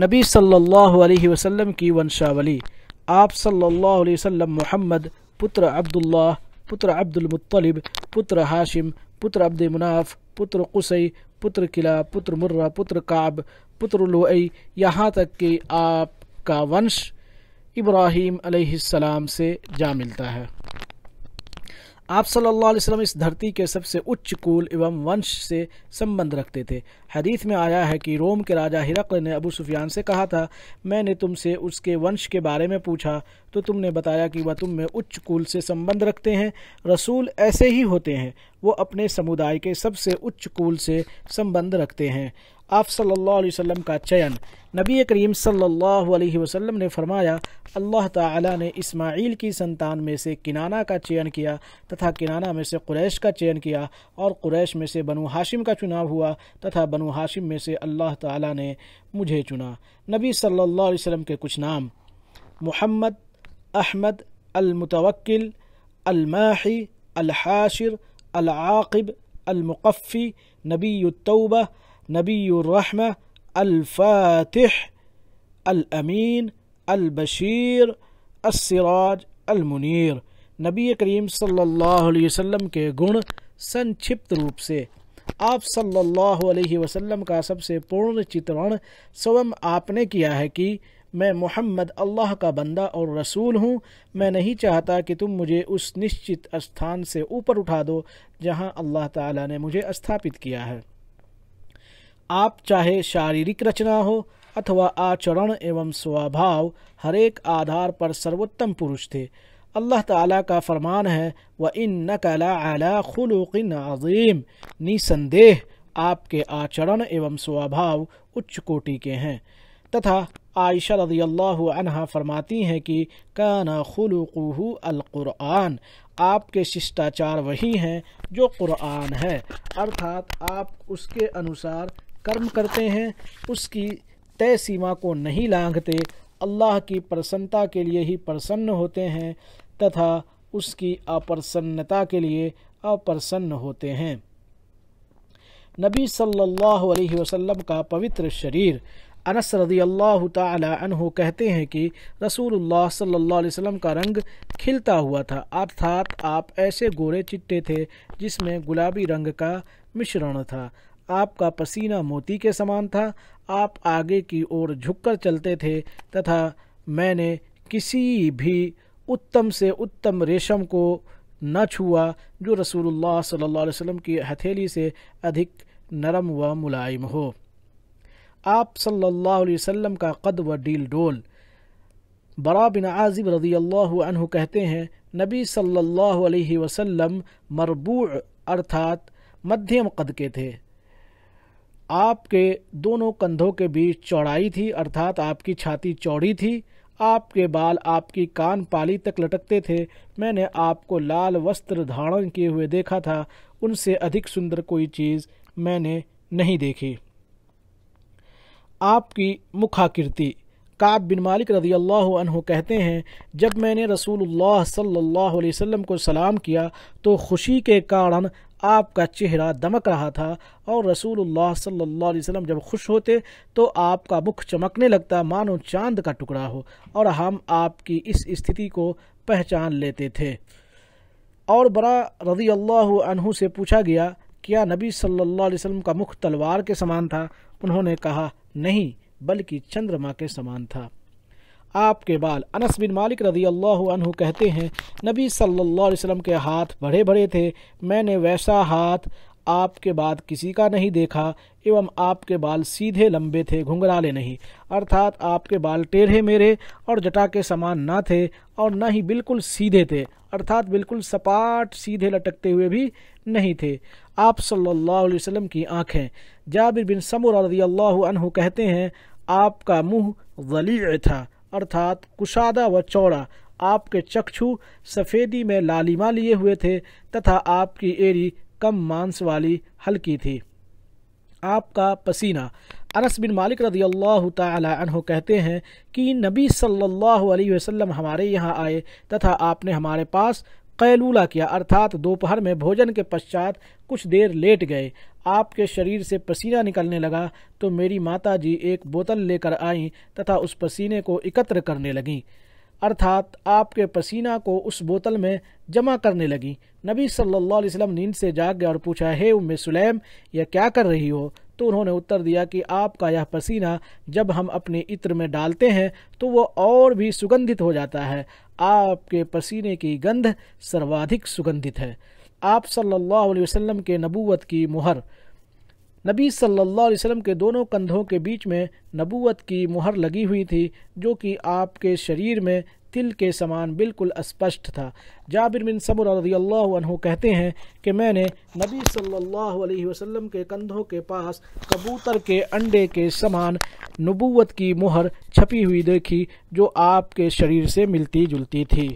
नबी सल्लल्लाहु अलैहि वसल्लम की वंशावली आप सल्लल्लाहु अलैहि वसल्लम मोहम्मद पुत्र अब्दुल्लाह पुत्र मुत्तलिब पुत्र हाशिम पुत्र अब्द मुनाफ पुत्र कुसई पुत्र किला पुत्र मुर्रा पुत्र काब पुत्र लुई यहाँ तक कि आपका वंश इब्राहीम अलैहिस्सलाम से जा मिलता है आप सल्लल्लाहु अलैहि वसल्लम इस धरती के सबसे उच्च कुल एवं वंश से संबंध रखते थे हदीथ में आया है कि रोम के राजा हिरकल ने अबू सुफियान से कहा था मैंने तुमसे उसके वंश के बारे में पूछा तो तुमने बताया कि वह तुम में उच्च कुल से संबंध रखते हैं रसूल ऐसे ही होते हैं वो अपने समुदाय के सबसे उच्च कुल से संबंध रखते हैं आप सल्लल्लाहु अलैहि वसल्लम का चयन नबी करीम सल्लल्लाहु अलैहि वसल्लम ने फरमाया अल्लाह ताला ने इस्माइल की संतान में से किनाना का चयन किया तथा किनाना में से कुरैश का चयन किया और कुरैश में से बनु हाशिम का चुनाव हुआ तथा बनु हाशिम में से अल्लाह ताला ने मुझे चुना नबी सल्लल्लाहु अलैहि वसल्लम के कुछ नाम मोहम्मद अहमद अलमतवक्ल अलमाही अलहाशिर अलआक़िब अलमुक़फ़ी नबी तौबा नबी रहम الفاتح الأمين البشير السراج المنير नबी करीम सल्लल्लाहु अलैहि वसल्लम के गुण संक्षिप्त रूप से आप सल्लल्लाहु अलैहि वसल्लम का सबसे पूर्ण चित्रण स्वयं आपने किया है कि मैं मोहम्मद अल्लाह का बंदा और रसूल हूँ मैं नहीं चाहता कि तुम मुझे उस निश्चित स्थान से ऊपर उठा दो जहाँ अल्लाह ताला ने मुझे स्थापित किया है आप चाहे शारीरिक रचना हो अथवा आचरण एवं स्वभाव हरेक आधार पर सर्वोत्तम पुरुष थे अल्लाह ताला का फरमान है व इन नकला अला खलुकिन अजीम निसंदेह आपके आचरण एवं स्वभाव उच्च कोटि के हैं तथा आयशा रदी अल्लाह फरमाती हैं कि काना अल अलकुरआन आपके शिष्टाचार वही हैं जो कुरान है अर्थात आप उसके अनुसार कर्म करते हैं उसकी तय सीमा को नहीं लांघते अल्लाह की प्रसन्नता के लिए ही प्रसन्न होते हैं तथा उसकी अप्रसन्नता के लिए अप्रसन्न होते हैं नबी सल्लल्लाहु अलैहि वसल्लम का पवित्र शरीर अनस रदी अल्लाह तहु कहते हैं कि रसूलुल्लाह सल्लल्लाहु अलैहि वसल्लम का रंग खिलता हुआ था अर्थात आप ऐसे गोरे चिट्टे थे जिसमें गुलाबी रंग का मिश्रण था आपका पसीना मोती के समान था आप आगे की ओर झुककर चलते थे तथा मैंने किसी भी उत्तम से उत्तम रेशम को न छुआ जो रसूलुल्लाह सल्लल्लाहु अलैहि वसल्लम की हथेली से अधिक नरम व मुलायम हो आप सल्लल्लाहु अलैहि वसल्लम का कद व डील डोल बरा बिन आजिब रदी अल्लाह कहते हैं नबी सल्लल्लाहु अलैहि वसल्लम मरबू अर्थात मध्यम कद के थे आपके दोनों कंधों के बीच चौड़ाई थी अर्थात आपकी छाती चौड़ी थी आपके बाल आपकी कान पाली तक लटकते थे मैंने आपको लाल वस्त्र धारण किए हुए देखा था उनसे अधिक सुंदर कोई चीज़ मैंने नहीं देखी आपकी मुखाकृति काब बिन मालिक रजी अल्लाह कहते हैं जब मैंने रसूलुल्लाह सल्लल्लाहु अलैहि वसल्लम को सलाम किया तो खुशी के कारण आपका चेहरा दमक रहा था और रसूलुल्लाह सल्लल्लाहु अलैहि वसल्लम जब खुश होते तो आपका मुख चमकने लगता मानो चांद का टुकड़ा हो और हम आपकी इस स्थिति को पहचान लेते थे और बड़ा रजी अल्लाह से पूछा गया क्या नबी सल्लल्लाहु अलैहि वसल्लम का मुख तलवार के समान था उन्होंने कहा नहीं बल्कि चंद्रमा के समान था आपके बाल अनस बिन मालिक रजी अल्लाह कहते हैं नबी सल्लल्लाहु अलैहि वसल्लम के हाथ बड़े बड़े थे मैंने वैसा हाथ आपके बाद किसी का नहीं देखा एवं आपके बाल सीधे लंबे थे घुंघराले नहीं अर्थात आपके बाल टेढ़े मेरे और जटा के समान ना थे और ना ही बिल्कुल सीधे थे अर्थात बिल्कुल सपाट सीधे लटकते हुए भी नहीं थे आप सल्लल्लाहु अलैहि वसल्लम की आंखें जाबिर बिन समर रजी अल्लाह कहते हैं आपका मुंह वली था अर्थात कुशादा व चौड़ा आपके चक्षु सफ़ेदी में लालिमा लिए हुए थे तथा आपकी एरी कम मांस वाली हल्की थी आपका पसीना अनस बिन मालिक रदी अल्लाह तह कहते हैं कि नबी सल्लल्लाहु अलैहि वसल्लम हमारे यहाँ आए तथा आपने हमारे पास कैलूला किया अर्थात दोपहर में भोजन के पश्चात कुछ देर लेट गए आपके शरीर से पसीना निकलने लगा तो मेरी माता जी एक बोतल लेकर आईं तथा उस पसीने को एकत्र करने लगीं अर्थात आपके पसीना को उस बोतल में जमा करने लगी नबी सल्लल्लाहु अलैहि वसल्लम नींद से जाग गए और पूछा हे उम्मे सुलेम यह क्या कर रही हो तो उन्होंने उत्तर दिया कि आपका यह पसीना जब हम अपने इत्र में डालते हैं तो वह और भी सुगंधित हो जाता है आपके पसीने की गंध सर्वाधिक सुगंधित है आप सल्लल्लाहु अलैहि वसल्लम के नबूवत की मुहर नबी सल्लल्लाहु अलैहि वसल्लम के दोनों कंधों के बीच में नबूवत की मुहर लगी हुई थी जो कि आपके शरीर में तिल के समान बिल्कुल स्पष्ट था जाबिर बिन समर रजील्ला कहते हैं कि मैंने नबी सल्लल्लाहु अलैहि वसल्लम के कंधों के पास कबूतर के अंडे के समान नबूवत की मुहर छपी हुई देखी जो आपके शरीर से मिलती जुलती थी